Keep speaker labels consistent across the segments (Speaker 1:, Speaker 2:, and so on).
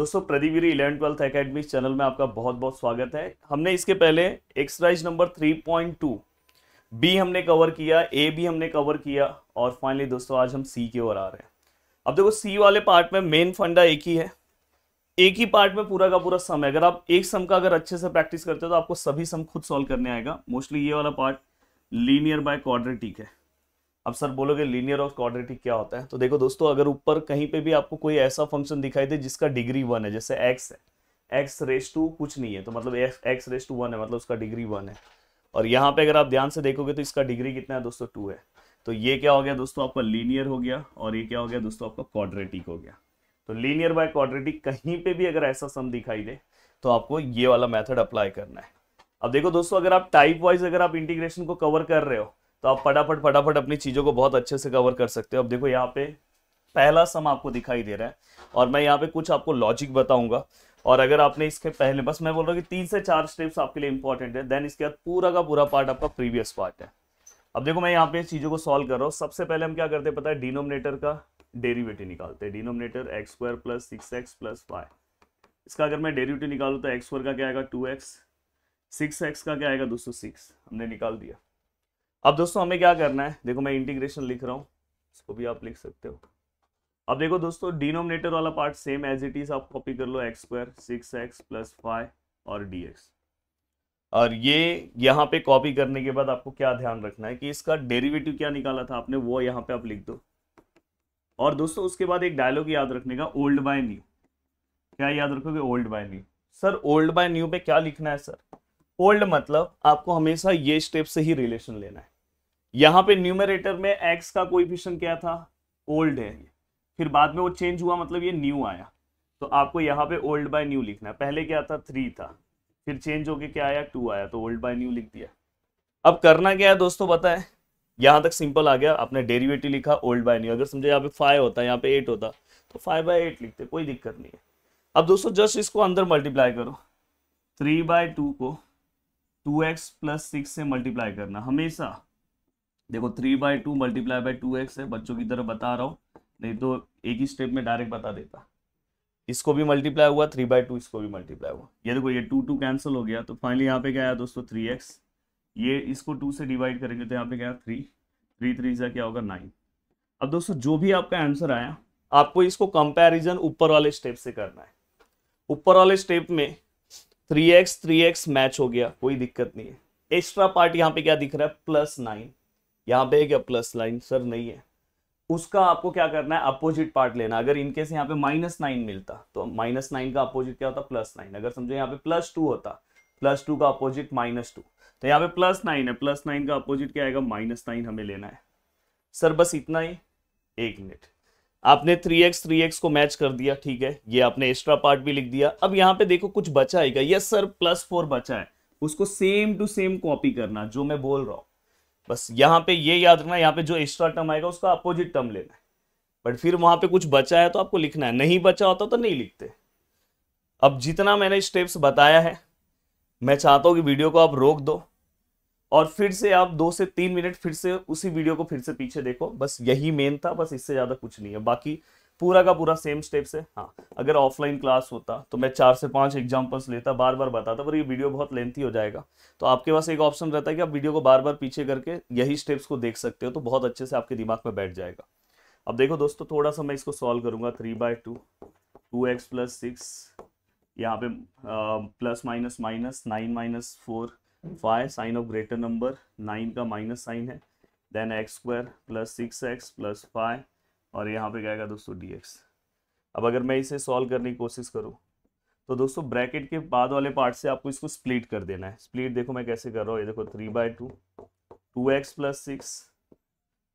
Speaker 1: दोस्तों प्रदीवीर eleven twelfth academy channel में आपका बहुत बहुत स्वागत है हमने इसके पहले एक्सरसाइज नंबर 3.2 बी हमने कवर किया ए भी हमने कवर किया और फाइनली दोस्तों आज हम सी की ओर आ रहे हैं अब देखो सी वाले पार्ट में मेन फंडा एक ही है एक ही पार्ट में पूरा का पूरा सम है अगर आप एक सम का अगर अच्छे से प्रैक्टिस करते हो तो आपको सभी सम खुद सॉल्व करने आएगा मोस्टली ये वाला पार्ट लीनियर बाय क्वाड्रेटिक है अब सर बोलोगे लीनियर ऑफ क्वाड्रेटिक क्या होता है तो देखो दोस्तों अगर ऊपर कहीं पे भी आपको कोई ऐसा फंक्शन दिखाई दे जिसका डिग्री वन है जैसे एक्स है एक्स रेस टू कुछ नहीं है तो मतलब एक्स रेस टू वन है मतलब उसका डिग्री वन है और यहाँ पे अगर आप ध्यान से देखोगे तो इसका डिग्री कितना है दोस्तों टू है तो ये क्या हो गया दोस्तों आपका लीनियर हो गया और ये क्या हो गया दोस्तों आपका क्वाड्रेटिक हो गया तो लीनियर बाय क्वाड्रेटिक कहीं पे भी अगर ऐसा सम दिखाई दे तो आपको ये वाला मेथड अप्लाई करना है अब देखो दोस्तों अगर आप टाइप वाइज अगर आप इंटीग्रेशन को कवर कर रहे हो तो आप फटाफट फटाफट अपनी चीज़ों को बहुत अच्छे से कवर कर सकते हो अब देखो यहाँ पे पहला सम आपको दिखाई दे रहा है और मैं यहाँ पे कुछ आपको लॉजिक बताऊंगा और अगर आपने इसके पहले बस मैं बोल रहा हूँ कि तीन से चार स्टेप्स आपके लिए इंपॉर्टेंट है देन इसके बाद पूरा का पूरा पार्ट आपका प्रीवियस पार्ट है अब देखो मैं यहाँ पे चीज़ों को सॉल्व कर रहा हूँ सबसे पहले हम क्या करते हैं पता है डिनोमिनेटर का डेरिवेटिव निकालते हैं denominator x square plus six x plus five इसका अगर मैं डेरिवेटिव निकालू तो एक्स स्क्वायर का क्या आएगा टू एक्स सिक्स एक्स का क्या आएगा सौ सिक्स हमने निकाल दिया अब दोस्तों हमें क्या करना है देखो मैं इंटीग्रेशन लिख रहा हूँ इसको भी आप लिख सकते हो अब देखो दोस्तों डिनोमिनेटर वाला part same as it is आप कॉपी कर लो x square six x plus five और डी एक्स और ये यहाँ पे कॉपी करने के बाद आपको क्या ध्यान रखना है कि इसका डेरिवेटिव क्या निकाला था आपने वो यहाँ पे आप लिख दो और दोस्तों उसके बाद एक डायलॉग याद रखने का ओल्ड बाय न्यू क्या याद रखोगे old by new sir old by new पे क्या लिखना है सर होल्ड मतलब आपको हमेशा ये स्टेप से ही रिलेशन लेना है यहां पे न्यूमरेटर में एक्स का कोइफिशियंट क्या था ओल्ड है फिर बाद में वो चेंज हुआ मतलब ये न्यू आया तो आपको यहाँ पे ओल्ड बाय न्यू लिखना है पहले क्या था थ्री था फिर चेंज होके क्या आया टू आया तो ओल्ड बाय न्यू लिख दिया अब करना क्या है दोस्तों बताए यहां तक सिंपल आ गया आपने डेरिवेटिव लिखा ओल्ड बाय न्यू अगर समझे यहाँ पे फाइव होता यहाँ पे एट होता तो फाइव बाय एट लिखते कोई दिक्कत नहीं है अब दोस्तों जस्ट इसको अंदर मल्टीप्लाई करो थ्री बाय टू को टू एक्स प्लस सिक्स से मल्टीप्लाई करना हमेशा देखो three by two multiply by two x है बच्चों की तरफ बता रहा हूँ नहीं तो एक ही स्टेप में डायरेक्ट बता देता इसको भी मल्टीप्लाई हुआ थ्री बाय टू इसको भी मल्टीप्लाई हुआ ये देखो ये टू टू कैंसिल हो गया तो फाइनली यहाँ पे क्या आया दोस्तों थ्री एक्स ये इसको टू से डिवाइड करेंगे तो यहाँ पे क्या थ्री थ्री थ्री से क्या होगा नाइन अब दोस्तों जो भी आपका आंसर आया आपको इसको कंपैरिजन ऊपर वाले स्टेप से करना है ऊपर वाले स्टेप में three x three x match हो गया कोई दिक्कत नहीं है एक्स्ट्रा पार्ट यहाँ पे क्या दिख रहा है प्लस नाइन यहाँ पे क्या प्लस नाइन सर नहीं है उसका आपको क्या करना है अपोजिट पार्ट लेना अगर इनकेस यहाँ पे माइनस नाइन मिलता तो माइनस नाइन का अपोजिट क्या होता प्लस नाइन अगर समझो यहाँ पे प्लस टू होता प्लस टू का अपोजिट माइनस टू तो यहाँ पे प्लस नाइन है प्लस नाइन का अपोजिट क्या आएगा माइनस नाइन हमें लेना है सर बस इतना ही एक मिनट आपने थ्री एक्स थ्री एक्स को मैच कर दिया ठीक है ये आपने एक्स्ट्रा पार्ट भी लिख दिया अब यहाँ पे देखो कुछ बचा आएगा यस सर प्लस फोर बचा है उसको सेम टू सेम कॉपी करना जो मैं बोल रहा हूँ बस यहाँ पे ये याद रखना यहाँ पे जो एक्स्ट्रा टर्म आएगा उसका अपोजिट टर्म लेना है बट फिर वहां पे कुछ बचा है तो आपको लिखना है नहीं बचा होता तो नहीं लिखते अब जितना मैंने स्टेप्स बताया है मैं चाहता हूँ कि वीडियो को आप रोक दो और फिर से आप दो से तीन मिनट फिर से उसी वीडियो को फिर से पीछे देखो बस यही मेन था बस इससे ज़्यादा कुछ नहीं है बाकी पूरा का पूरा सेम स्टेप्स से, है हाँ अगर ऑफलाइन क्लास होता तो मैं चार से पांच एग्जाम्पल्स लेता बार बार बताता पर ये वीडियो बहुत लेंथी हो जाएगा तो आपके पास एक ऑप्शन रहता है कि आप वीडियो को बार बार पीछे करके यही स्टेप्स को देख सकते हो तो बहुत अच्छे से आपके दिमाग में बैठ जाएगा अब देखो दोस्तों थोड़ा सा मैं इसको सॉल्व करूंगा three by two two x plus six यहाँ पे plus minus minus nine minus four five sign of greater number nine का माइनस साइन है then x square plus six x plus five और यहाँ पे जाएगा दोस्तों डी एक्स अब अगर मैं इसे सॉल्व करने की कोशिश करूँ तो दोस्तों ब्रैकेट के बाद वाले पार्ट से आपको इसको स्प्लिट कर देना है स्प्लिट देखो मैं कैसे कर रहा हूँ ये देखो three by two two x plus six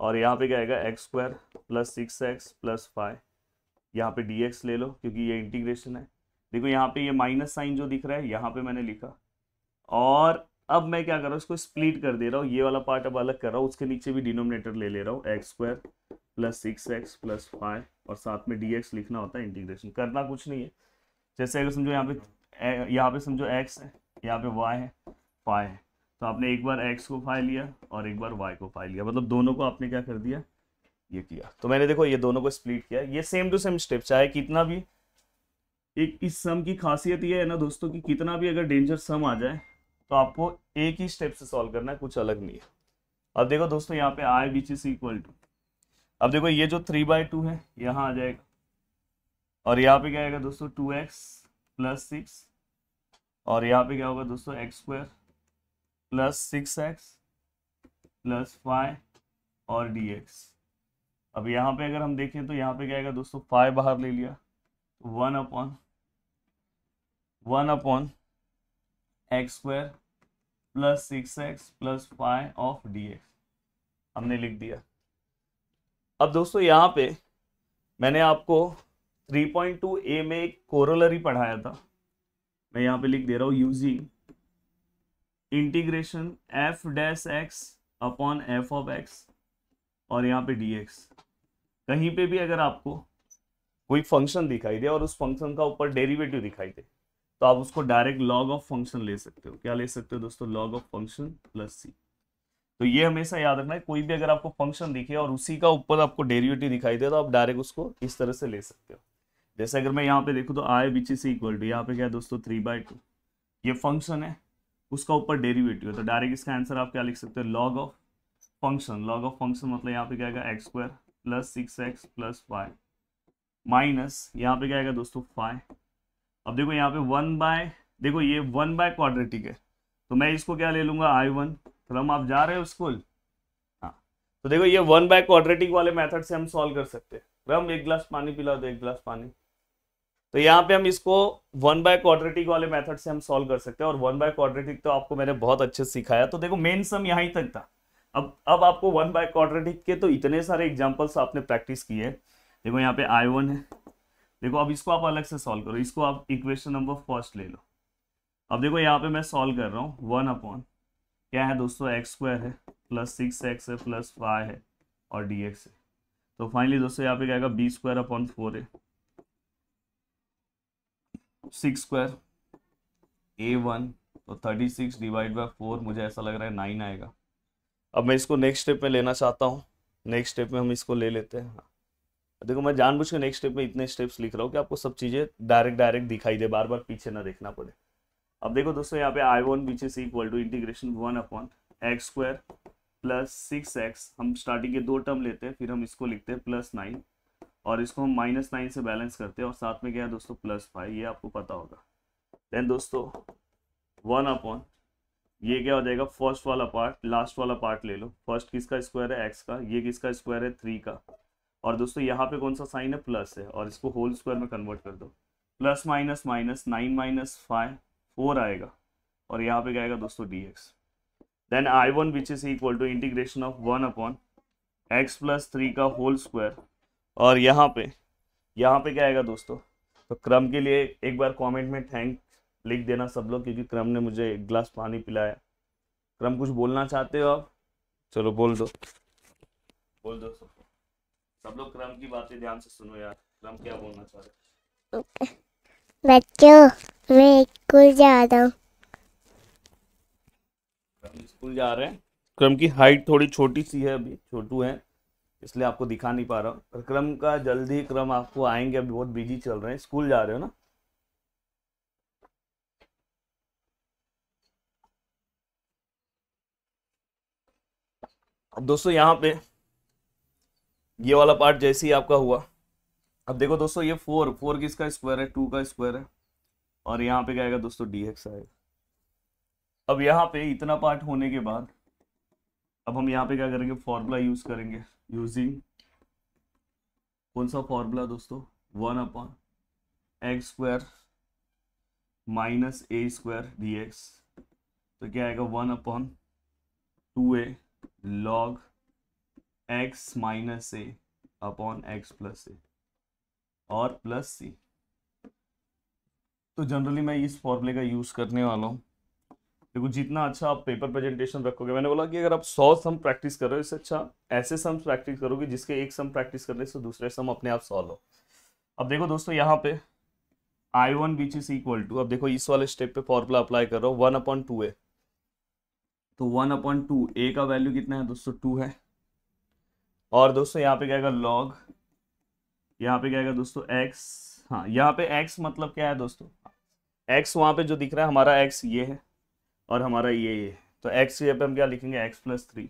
Speaker 1: और यहाँ पे क्या आएगा x square plus six x plus five यहाँ पे डी एक्स ले लो क्योंकि ये इंटीग्रेशन है देखो यहाँ पे ये माइनस साइन जो दिख रहा है यहाँ पे मैंने लिखा और अब मैं क्या कर रहा हूँ इसको स्प्लिट कर दे रहा हूँ ये वाला पार्ट अब अलग कर रहा हूँ उसके नीचे भी डिनोमिनेटर ले ले रहा हूँ x square plus six x plus five और साथ में डी एक्स लिखना होता है इंटीग्रेशन करना कुछ नहीं है जैसे अगर समझो यहाँ पे यहाँ पे समझो एक्स है यहाँ पे वाई है फाइव है तो आपने एक बार एक्स को फाइव लिया और एक बार वाई को फाइव लिया मतलब दोनों को आपने क्या कर दिया ये किया तो मैंने देखो ये दोनों को स्प्लिट किया ये सेम टू सेम स्टेप चाहे कितना भी एक इस सम की खासियत ये है ना दोस्तों कि कितना भी अगर डेंजर सम आ जाए तो आपको एक ही स्टेप से सॉल्व करना है कुछ अलग नहीं है अब देखो दोस्तों यहाँ पे I which is equal to अब देखो ये जो थ्री बाय टू है यहाँ आ जाएगा और यहाँ पे क्या आएगा दोस्तों टू एक्स प्लस सिक्स और यहाँ पे क्या होगा दोस्तों x square plus six x plus five और डी एक्स अब यहाँ पे अगर हम देखें तो यहाँ पे क्या आएगा दोस्तों फाइव बाहर ले लिया one upon one upon x square plus six x plus five of d x हमने लिख दिया अब दोस्तों यहाँ पे मैंने आपको 3.2 ए में एक कोरोलरी पढ़ाया था मैं यहाँ पे लिख दे रहा हूँ यूजी integration f dash x upon f of x और यहाँ पे डी एक्स कहीं पे भी अगर आपको कोई फंक्शन दिखाई दे और उस फंक्शन का ऊपर डेरिवेटिव दिखाई दे तो आप उसको डायरेक्ट लॉग ऑफ फंक्शन ले सकते हो क्या ले सकते हो दोस्तों log of function plus C तो ये हमेशा याद रखना है कोई भी अगर आपको फंक्शन दिखे और उसी का ऊपर आपको डेरिवेटिव दिखाई दे तो आप डायरेक्ट उसको इस तरह से ले सकते हो जैसे अगर मैं यहाँ पे देखूँ तो I which is equal to यहाँ पे क्या है दोस्तों थ्री बाय टू ये फंक्शन है उसका ऊपर डेरिवेटिव है तो डायरेक्ट इसका आंसर आप क्या लिख सकते हो log of function log of function मतलब यहाँ पे क्या आएगा x square plus six x plus five minus यहाँ पे क्या आएगा दोस्तों फाइव अब देखो यहाँ पे वन बाय देखो ये वन बाय क्वाड्रेटिक है तो मैं इसको क्या ले लूंगा आई वन तो हम आप जा रहे हो स्कूल हाँ तो देखो ये वन बाय क्वाड्रेटिक वाले मेथड से हम सॉल्व कर सकते हैं रम एक ग्लास पानी पिला दो एक ग्लास पानी तो यहाँ पे हम इसको वन बाय क्वाड्रेटिक वाले मेथड से हम सॉल्व कर सकते हैं और वन बाय क्वाड्रेटिक तो आपको मैंने बहुत अच्छे से सिखाया तो देखो मेन सम यहाँ तक था अब अब आपको वन बाय क्वाड्रेटिक के तो इतने सारे एग्जाम्पल्स आपने प्रैक्टिस किए देखो यहाँ पे आई वन है देखो अब इसको आप अलग से सॉल्व करो इसको आप इक्वेशन नंबर फर्स्ट ले लो अब देखो यहाँ पे मैं सॉल्व कर रहा हूँ वन अपॉन क्या है दोस्तों एक्स स्क्वायर है प्लस सिक्स एक्स है प्लस फाइव है और डी एक्स है तो फाइनली दोस्तों यहाँ पे क्या आएगा बी स्क्वायर अपॉन फोर है सिक्स स्क्वायर ए वन तो thirty six divide by four मुझे ऐसा लग रहा है नाइन आएगा अब मैं इसको नेक्स्ट स्टेप में लेना चाहता हूँ नेक्स्ट स्टेप में हम इसको ले लेते हैं देखो मैं जानबूझ के नेक्स्ट स्टेप में इतने स्टेप्स लिख रहा हूँ कि आपको सब चीज़ें डायरेक्ट डायरेक्ट दिखाई दे बार बार पीछे ना देखना पड़े अब देखो दोस्तों यहाँ पे I one which equal to integration one upon x square plus six x हम स्टार्टिंग के दो टर्म लेते हैं फिर हम इसको लिखते हैं प्लस नाइन और इसको हम माइनस नाइन से बैलेंस करते हैं और साथ में क्या है दोस्तों प्लस फाइव ये आपको पता होगा देन दोस्तों वन अपॉन ये क्या हो जाएगा फर्स्ट वाला पार्ट लास्ट वाला पार्ट ले लो फर्स्ट किसका स्क्वायर है एक्स का ये किसका स्क्वायर है थ्री का और दोस्तों यहाँ पे कौन सा साइन है प्लस है और इसको होल स्क्वायर में कन्वर्ट कर दो plus minus minus nine minus five four आएगा और यहाँ पे क्या आएगा दोस्तों d x then I one which is equal to integration of one upon x plus three का होल स्क्वायर और यहाँ पे यहाँ पे क्या आएगा दोस्तों तो क्रम के लिए एक बार कमेंट में थैंक लिख देना सब लोग क्योंकि क्रम ने मुझे एक गिलास पानी पिलाया क्रम कुछ बोलना चाहते हो आप चलो बोल दो बोल दो सब सब लोग क्रम की बातें ध्यान से सुनो यार क्रम क्या बोलना चाह रहे बच्चों मैं स्कूल जा रहा हूँ स्कूल जा रहे हैं क्रम की हाइट थोड़ी छोटी सी है अभी छोटू है इसलिए आपको दिखा नहीं पा रहा हूँ क्रम का जल्दी क्रम आपको आएंगे अभी बहुत बिजी चल रहे हैं स्कूल जा रहे हो ना अब दोस्तों यहाँ पे ये वाला पार्ट जैसे ही आपका हुआ अब देखो दोस्तों ये फोर फोर किसका स्क्वायर है टू का स्क्वायर है और यहाँ पे क्या आएगा दोस्तों डी एक्स आएगा अब यहाँ पे इतना पार्ट होने के बाद अब हम यहाँ पे क्या करेंगे फॉर्मूला यूज करेंगे यूजिंग कौन सा फॉर्मूला दोस्तों one upon x square minus A square d x तो क्या आएगा one upon two A log x minus A upon x plus A और प्लस सी तो जनरली मैं इस फॉर्मूले का यूज़ करने वाला हूँ देखो जितना अच्छा आप पेपर प्रेजेंटेशन रखोगे मैंने बोला कि अगर आप सौ सम प्रैक्टिस कर रहे हो इससे अच्छा ऐसे सम प्रैक्टिस करोगे जिसके एक सम प्रैक्टिस करने से दूसरे सम अपने आप सॉल्व हो अब देखो दोस्तों यहाँ पे I one which is equal to अब देखो इस वाले स्टेप पे फॉर्मूला अप्लाई कर रहा हूँ वन अपॉइंट टू ए तो वन अपॉइंट टू ए का वैल्यू कितना है दोस्तों टू है और दोस्तों यहाँ पे क्या आएगा लॉग यहाँ पे क्या आएगा दोस्तों एक्स हाँ यहाँ पे एक्स मतलब क्या है दोस्तों एक्स वहाँ पे जो दिख रहा है हमारा एक्स ये है और हमारा ये ये है तो एक्स यहाँ पे हम क्या लिखेंगे एक्स प्लस थ्री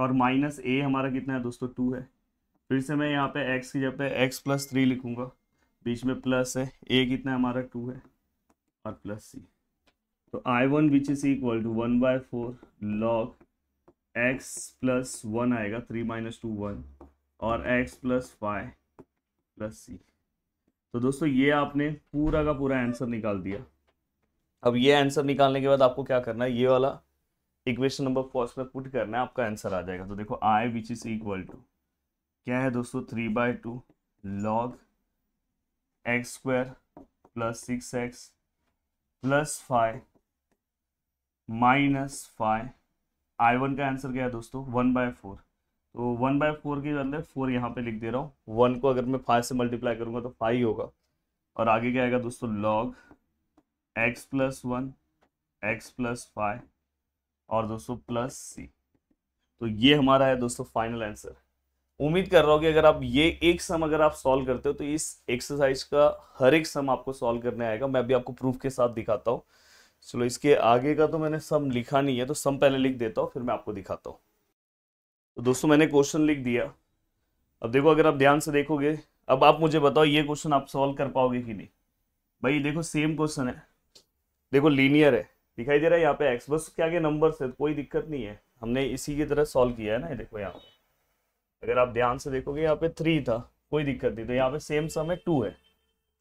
Speaker 1: और माइनस ए हमारा कितना है दोस्तों टू है फिर से मैं यहाँ पे एक्स की जगह पे एक्स प्लस थ्री लिखूंगा बीच में प्लस है ए कितना है हमारा टू है और प्लस सी तो I one which is equal to one by four log x plus one आएगा थ्री माइनस टू वन और x plus five plus C तो दोस्तों ये आपने पूरा का पूरा आंसर निकाल दिया अब ये आंसर निकालने के बाद आपको क्या करना है ये वाला इक्वेशन नंबर फर्स्ट में पुट करना है आपका आंसर आ जाएगा तो देखो I which is equal to क्या है दोस्तों three by two log x square plus six x plus five minus five I one का आंसर क्या है दोस्तों वन बाय फोर तो वन बाय फोर की बदले फोर यहाँ पे लिख दे रहा हूँ वन को अगर मैं फाइव से मल्टीप्लाई करूँगा तो फाइव होगा और आगे क्या आएगा दोस्तों log x plus one x plus five और दोस्तों प्लस सी तो ये हमारा है दोस्तों फाइनल आंसर उम्मीद कर रहा हूँ कि अगर आप ये एक सम अगर आप सॉल्व करते हो तो इस एक्सरसाइज का हर एक सम आपको सॉल्व करने आएगा मैं अभी आपको प्रूफ के साथ दिखाता हूँ चलो इसके आगे का तो मैंने सम लिखा नहीं है तो सम पहले लिख देता हूँ फिर मैं आपको दिखाता हूँ तो दोस्तों मैंने क्वेश्चन लिख दिया अब देखो अगर आप ध्यान से देखोगे अब आप मुझे बताओ ये क्वेश्चन आप सॉल्व कर पाओगे कि नहीं भाई देखो सेम क्वेश्चन है देखो लीनियर है दिखाई दे रहा है यहाँ पे एक्स बस के आगे नंबर से तो कोई दिक्कत नहीं है हमने इसी की तरह सॉल्व किया है ना देखो यहाँ पे अगर आप ध्यान से देखोगे यहाँ पे थ्री था कोई दिक्कत नहीं तो यहाँ पे सेम सम है टू है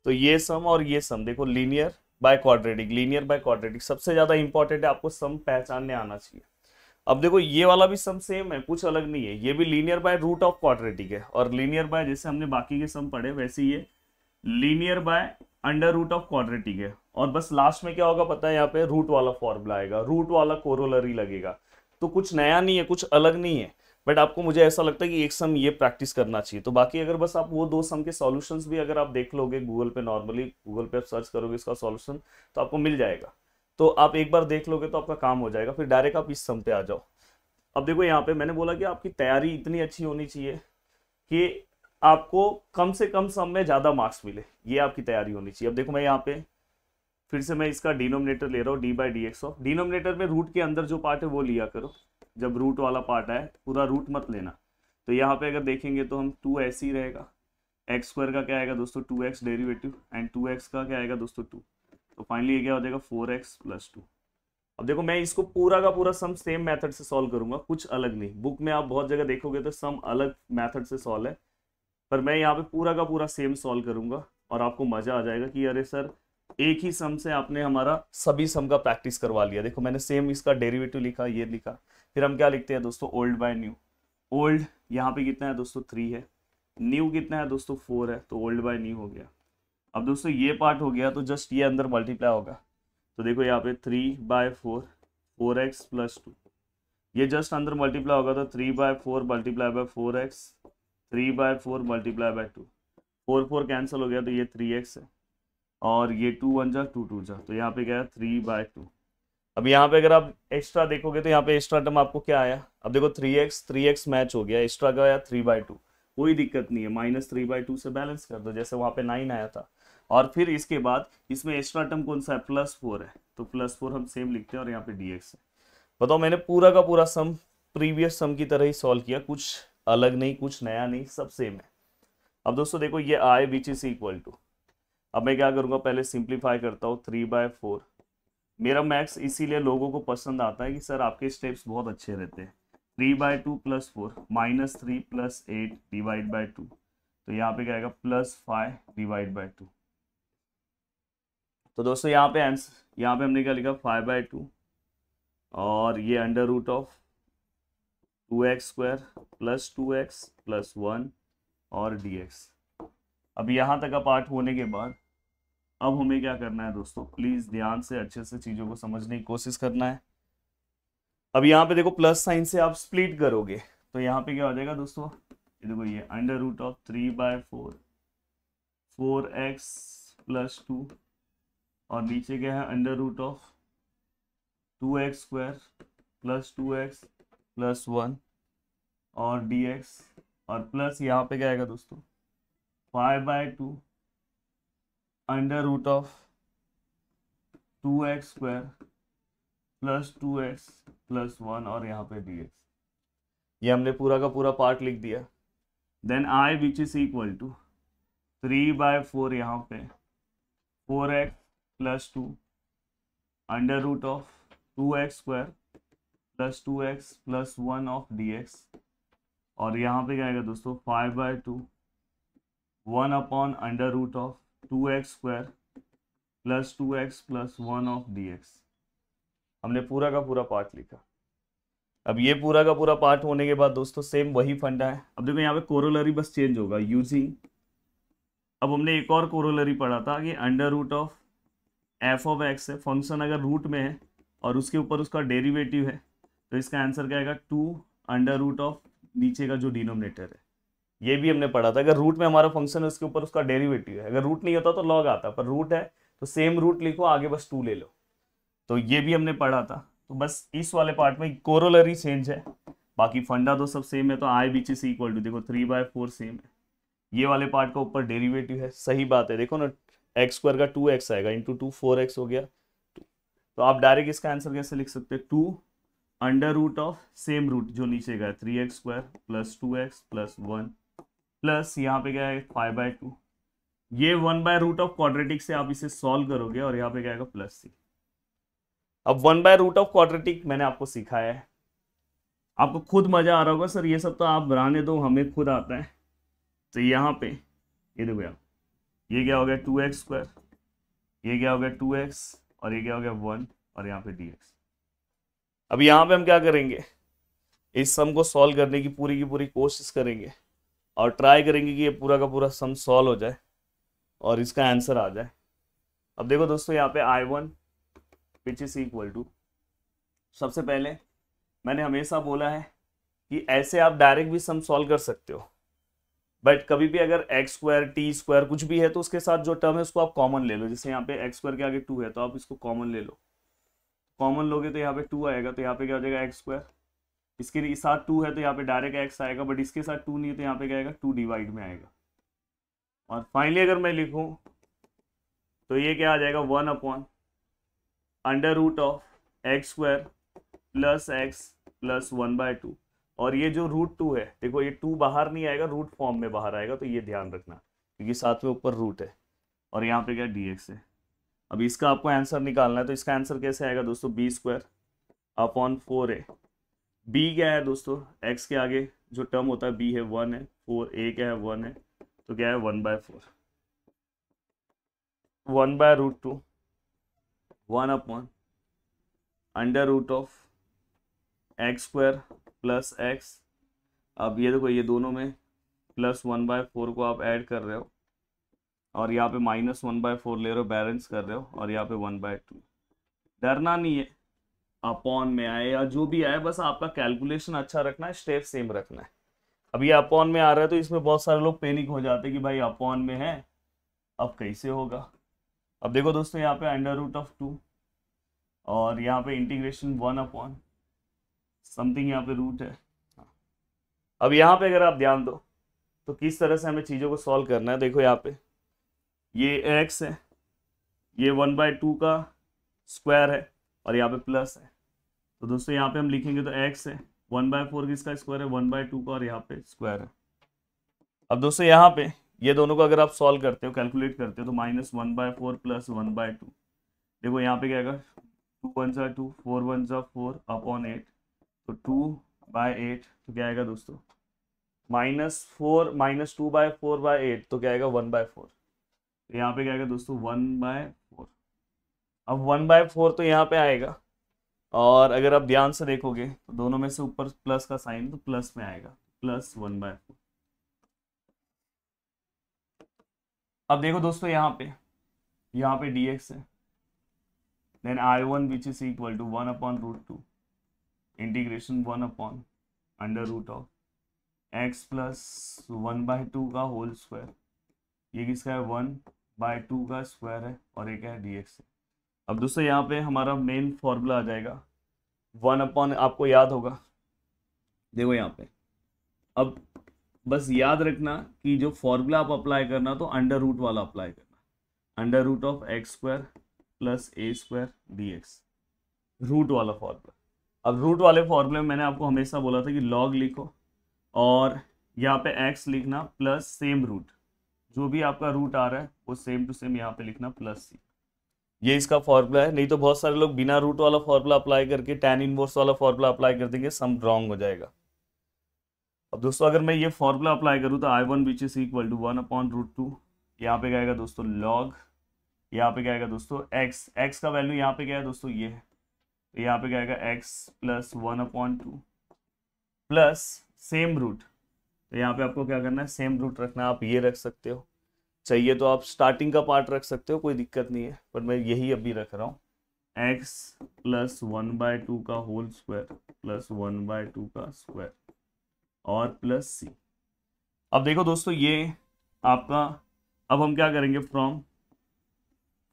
Speaker 1: तो ये सम और ये सम देखो linear by quadratic linear by quadratic सबसे ज्यादा इंपॉर्टेंट है आपको सम पहचानने आना चाहिए अब देखो ये वाला भी सम सेम है कुछ अलग नहीं है ये भी linear by root of quadratic है और लीनियर बाय जैसे हमने बाकी के सम पढ़े वैसे ये linear by under root of quadratic है और बस लास्ट में क्या होगा पता है यहाँ पे रूट वाला फॉर्मूला आएगा रूट वाला कोरोलरी लगेगा तो कुछ नया नहीं है कुछ अलग नहीं है बट आपको मुझे ऐसा लगता है कि एक सम ये प्रैक्टिस करना चाहिए तो बाकी अगर बस आप वो दो सम के सॉल्यूशंस भी अगर आप देख लोगे गूगल पे नॉर्मली गूगल पे आप सर्च करोगे इसका सॉल्यूशन तो आपको मिल जाएगा तो आप एक बार देख लोगे तो आपका काम हो जाएगा फिर डायरेक्ट आप इस सम पे आ जाओ अब देखो यहाँ पे मैंने बोला कि आपकी तैयारी इतनी अच्छी होनी चाहिए कि आपको कम से कम सम में ज़्यादा मार्क्स मिले ये आपकी तैयारी होनी चाहिए अब देखो मैं यहाँ पे फिर से मैं इसका डिनोमिनेटर ले रहा हूँ D by D x of denominator में रूट के अंदर जो पार्ट है वो लिया करो जब रूट वाला पार्ट आए तो पूरा रूट मत लेना तो यहाँ पे अगर देखेंगे तो हम टू ऐसे ही रहेगा एक्स स्क्वायर का क्या आएगा दोस्तों two x derivative and two x का क्या आएगा दोस्तों टू तो फाइनली ये क्या हो जाएगा फोर एक्स प्लस टू अब देखो मैं इसको पूरा का पूरा सम सेम मेथड से सॉल्व करूंगा कुछ अलग नहीं बुक में आप बहुत जगह देखोगे तो सम अलग मैथड से सॉल्व है पर मैं यहाँ पे पूरा का पूरा सेम सॉल्व करूंगा और आपको मजा आ जाएगा कि अरे सर एक ही सम से आपने हमारा सभी सम का प्रैक्टिस करवा लिया देखो मैंने सेम इसका डेरिवेटिव लिखा ये लिखा फिर हम क्या लिखते हैं दोस्तों ओल्ड बाय न्यू ओल्ड यहाँ पे कितना है दोस्तों थ्री है न्यू कितना है दोस्तों फोर है तो ओल्ड बाय न्यू हो गया अब दोस्तों ये पार्ट हो गया तो जस्ट ये अंदर मल्टीप्लाई होगा तो देखो यहाँ पे three by four four x plus two ये जस्ट अंदर मल्टीप्लाई होगा तो three by four multiply by four x three by four multiply by two four four cancel हो गया तो ये थ्री एक्स है और ये टू वन जा टू टू जा तो यहाँ पे क्या है थ्री बाय टू अब यहाँ पे अगर आप एक्स्ट्रा देखोगे तो यहाँ पे एक्स्ट्रा टर्म आपको क्या आया अब देखो three x three x match हो गया एक्स्ट्रा का आया थ्री बाई टू कोई दिक्कत नहीं है माइनस थ्री बाई टू से बैलेंस कर दो जैसे वहाँ पे नाइन आया था और फिर इसके बाद इसमें एक्स्ट्रा टर्म कौन सा है प्लस फोर है तो प्लस फोर हम सेम लिखते हैं और यहाँ पे डी एक्स है बताओ मैंने पूरा का पूरा सम प्रीवियस सम की तरह ही सॉल्व किया कुछ अलग नहीं कुछ नया नहीं सब सेम है अब दोस्तों देखो ये I which is equal to अब मैं क्या करूँगा पहले सिंप्लीफाई करता हूँ थ्री बाय फोर मेरा मैथ्स इसीलिए लोगों को पसंद आता है कि सर आपके स्टेप्स बहुत अच्छे रहते हैं three by two plus four minus three plus eight divide by two तो यहाँ पे क्या आएगा plus five divide by two तो दोस्तों यहाँ पे आंसर यहाँ पे हमने क्या लिखा फाइव बाय टू और ये under root of two x square plus two x plus one और डी एक्स अब यहाँ तक का पार्ट होने के बाद अब हमें क्या करना है दोस्तों प्लीज ध्यान से अच्छे से चीजों को समझने की कोशिश करना है अब यहाँ पे देखो प्लस साइन से आप स्प्लिट करोगे तो यहाँ पे क्या हो जाएगा दोस्तों ये देखो ये under root of three by four four x plus two और नीचे क्या है under root of two x square plus two x plus one और डी एक्स और प्लस यहाँ पे क्या आएगा दोस्तों five by two under root of two x square plus two x plus one और यहाँ पे डी एक्स ये हमने पूरा का पूरा पार्ट लिख दिया then I which is equal to three by four यहाँ पे four x plus two under root of two x square plus two x plus one of d x और यहाँ पे क्या आएगा दोस्तों five by two one upon under root of two x square plus two x plus one of d x हमने पूरा का पूरा पार्ट लिखा अब ये पूरा का पूरा पार्ट होने के बाद दोस्तों सेम वही फंडा है अब देखो यहाँ पे कोरोलरी बस चेंज होगा यूजिंग अब हमने एक और कोरोलरी पढ़ा था कि under root of f of x है फंक्शन अगर रूट में है और उसके ऊपर उसका डेरिवेटिव है तो इसका आंसर क्या आएगा टू अंडर रूट ऑफ नीचे का जो डिनोमिनेटर है ये भी हमने पढ़ा था अगर रूट में हमारा फंक्शन है उसके ऊपर उसका डेरिवेटिव है अगर रूट नहीं होता तो लॉग आता पर रूट है तो सेम रूट लिखो आगे बस टू ले लो तो ये भी हमने पढ़ा था तो बस इस वाले पार्ट में कोरोलरी चेंज है बाकी फंडा तो सब सेम है तो I which is equal to देखो थ्री बाय फोर सेम है ये वाले पार्ट का ऊपर डेरीवेटिव है सही बात है देखो ना एक्स स्क्वायर का टू एक्स आएगा इंटू टू फोर एक्स हो गया टू तो आप डायरेक्ट इसका आंसर कैसे लिख सकते हैं two under root of same root जो नीचे का है three x square plus two x plus one plus यहाँ पे क्या है फाइव बाय टू ये one by root of quadratic से आप इसे सॉल्व करोगे और यहाँ पे क्या गएगा प्लस सी अब one by root of quadratic मैंने आपको सिखाया है आपको खुद मजा आ रहा होगा सर ये सब तो आप बनाने दो हमें खुद आता है तो यहाँ पे ये देखो यार ये क्या हो गया टू एक्स स्क्वायर ये क्या हो गया टू एक्स और ये क्या हो गया वन और यहाँ पे डी एक्स अब यहाँ पे हम क्या करेंगे इस सम को सॉल्व करने की पूरी की पूरी कोशिश करेंगे और ट्राई करेंगे कि ये पूरा का पूरा सम सॉल्व हो जाए और इसका आंसर आ जाए अब देखो दोस्तों यहाँ पे I one which is equal to सबसे पहले मैंने हमेशा बोला है कि ऐसे आप डायरेक्ट भी सम सॉल्व कर सकते हो बट कभी भी अगर एक्स स्क्वायर टी स्क्वायर कुछ भी है तो उसके साथ जो टर्म है उसको आप कॉमन ले लो जैसे यहाँ पे एक्स स्क्वायर के आगे टू है तो आप इसको कॉमन ले लो कॉमन लोगे तो यहाँ पे टू आएगा तो यहाँ पे क्या हो जाएगा एक्स स्क्वायर इसके साथ टू है तो यहाँ पे डायरेक्ट एक्स आएगा बट इसके साथ टू नहीं है तो यहाँ पे क्या आएगा टू डिवाइड में आएगा और फाइनली अगर मैं लिखू तो ये क्या आ जाएगा one upon under root of x square plus x plus one by two और ये जो रूट टू है देखो ये टू बाहर नहीं आएगा रूट फॉर्म में बाहर आएगा तो ये ध्यान रखना क्योंकि साथ में ऊपर रूट है और यहाँ पे क्या डी एक्स है अब इसका आपको आंसर निकालना है तो इसका आंसर कैसे आएगा दोस्तों b square upon four a b क्या है दोस्तों एक्स के आगे जो टर्म होता है बी है वन है फोर ए क्या है वन है तो क्या है one by four one by root two one upon under root of x square plus x अब ये देखो ये दोनों में प्लस वन बाय फोर को आप ऐड कर रहे हो और यहाँ पे माइनस वन बाय फोर ले रहे हो बैलेंस कर रहे हो और यहाँ पे वन बाय टू डरना नहीं है अपॉन में आए या जो भी आए बस आपका कैलकुलेशन अच्छा रखना है स्टेप सेम रखना है अब ये अपॉन में आ रहा है तो इसमें बहुत सारे लोग पैनिक हो जाते हैं कि भाई अपॉन में है अब कैसे होगा अब देखो दोस्तों यहाँ पे अंडर रूट ऑफ टू और यहाँ पे इंटीग्रेशन वन अपॉन समथिंग यहाँ पे रूट है अब यहाँ पे अगर आप ध्यान दो तो किस तरह से हमें चीज़ों को सॉल्व करना है देखो यहाँ पे ये एक्स है ये वन बाय टू का स्क्वायर है और यहाँ पे प्लस है तो दोस्तों यहाँ पे हम लिखेंगे तो एक्स है वन बाय फोर किसका स्क्वायर है वन बाय टू का और यहाँ पे स्क्वायर है अब दोस्तों यहाँ पे ये दोनों को अगर आप सॉल्व करते हो कैलकुलेट करते हो तो minus one by four plus one by two देखो यहाँ पे क्या आएगा टू वन सा टू फोर वन सा फोर अपॉन एट तो टू बाय एट तो क्या आएगा दोस्तों minus four minus two by four by eight तो क्या आएगा वन बाय फोर तो यहाँ पे क्या आएगा दोस्तों वन बाय अब वन बाय फोर तो यहाँ पे आएगा और अगर आप ध्यान से देखोगे तो दोनों में से ऊपर प्लस का साइन तो प्लस में आएगा प्लस वन बाय फोर अब देखो दोस्तों यहाँ पे यहाँ पे dx है then I one which is equal to one upon root two integration one upon under root of x plus one by two का होल स्क्वायर ये किसका है वन बाय टू का स्क्वायर है और एक है डी एक्स है अब दूसरा यहाँ पे हमारा मेन फॉर्मूला आ जाएगा वन अपॉन आपको याद होगा देखो यहाँ पे अब बस याद रखना कि जो फॉर्मूला आप अप्लाई करना तो अंडर रूट वाला अप्लाई करना under root of x square plus a square d x root वाला फॉर्मूला अब रूट वाले फॉर्मूले में मैंने आपको हमेशा बोला था कि लॉग लिखो और यहाँ पे एक्स लिखना प्लस सेम रूट जो भी आपका रूट आ रहा है वो सेम टू सेम यहाँ पे लिखना प्लस सी ये इसका फॉर्मूला है नहीं तो बहुत सारे लोग बिना रूट वाला फॉर्मूला अप्लाई करके टेन इनवर्स वाला फॉर्मूला अप्लाई कर देंगे सम रॉन्ग हो जाएगा अब दोस्तों अगर मैं ये फॉर्मूला अप्लाई करूँ तो I one which is equal to one upon root two यहाँ पे आएगा दोस्तों लॉग यहाँ पे आएगा दोस्तों एक्स एक्स का वैल्यू यहाँ पे क्या है दोस्तों ये है तो यहाँ पे आएगा x plus one upon two plus same root तो यहाँ पे आपको क्या करना है सेम रूट रखना है आप ये रख सकते हो चाहिए तो आप स्टार्टिंग का पार्ट रख सकते हो कोई दिक्कत नहीं है पर मैं यही अभी रख रहा हूँ x plus one by two का whole square plus one by two का स्क्वायर और प्लस सी अब देखो दोस्तों ये आपका अब हम क्या करेंगे फ्रॉम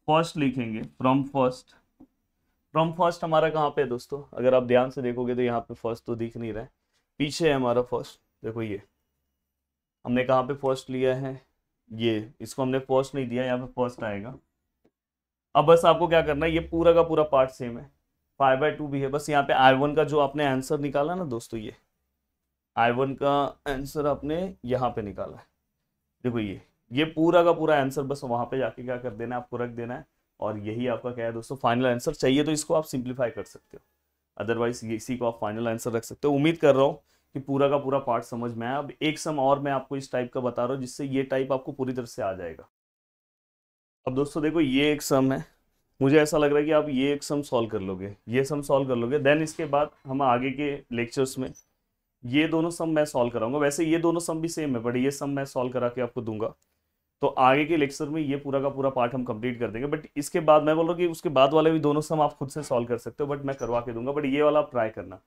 Speaker 1: फर्स्ट लिखेंगे फ्रॉम फर्स्ट फ्रॉम फर्स्ट हमारा कहाँ पे है दोस्तों अगर आप ध्यान से देखोगे तो यहाँ पे फर्स्ट तो दिख नहीं रहा है पीछे है हमारा फर्स्ट देखो ये हमने कहाँ पे फर्स्ट लिया है ये इसको हमने फर्स्ट नहीं दिया यहाँ पे फर्स्ट आएगा अब बस आपको क्या करना है ये पूरा का पूरा पार्ट सेम है फाइव बाई टू भी है बस यहाँ पे आई वन का जो आपने आंसर निकाला ना दोस्तों ये आई वन का आंसर आपने यहाँ पे निकाला है देखो ये ये पूरा का पूरा आंसर बस वहाँ पे जाके क्या कर देना है आपको रख देना है और यही आपका क्या है दोस्तों फाइनल आंसर चाहिए तो इसको आप सिंप्लीफाई कर सकते हो अदरवाइज इसी को आप फाइनल आंसर रख सकते हो उम्मीद कर रहा हूँ कि पूरा का पूरा पार्ट समझ में आया अब एक सम और मैं आपको इस टाइप का बता रहा हूँ जिससे ये टाइप आपको पूरी तरह से आ जाएगा अब दोस्तों देखो ये एक सम है मुझे ऐसा लग रहा है कि आप ये एक सम सॉल्व कर लोगे ये सम सॉल्व कर लोगे देन इसके बाद हम आगे के लेक्चर्स में ये दोनों सम मैं सॉल्व कराऊंगा वैसे ये दोनों सम भी सेम है बट ये सम मैं सॉल्व करा के आपको दूंगा तो आगे के लेक्चर में ये पूरा का पूरा पार्ट हम कंप्लीट कर देंगे बट इसके बाद मैं बोल रहा हूँ कि उसके बाद वाले भी दोनों सम आप खुद से सॉल्व कर सकते हो बट मैं करवा के दूंगा बट ये वाला आप ट्राई करना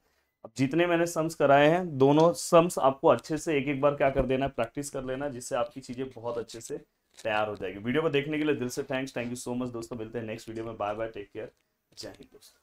Speaker 1: अब जितने मैंने सम्स कराए हैं दोनों सम्स आपको अच्छे से एक एक बार क्या कर देना है प्रैक्टिस कर लेना जिससे आपकी चीज़ें बहुत अच्छे से तैयार हो जाएगी वीडियो को देखने के लिए दिल से thanks thank you so much दोस्तों मिलते हैं नेक्स्ट वीडियो में bye bye take care Jai Hind दोस्तों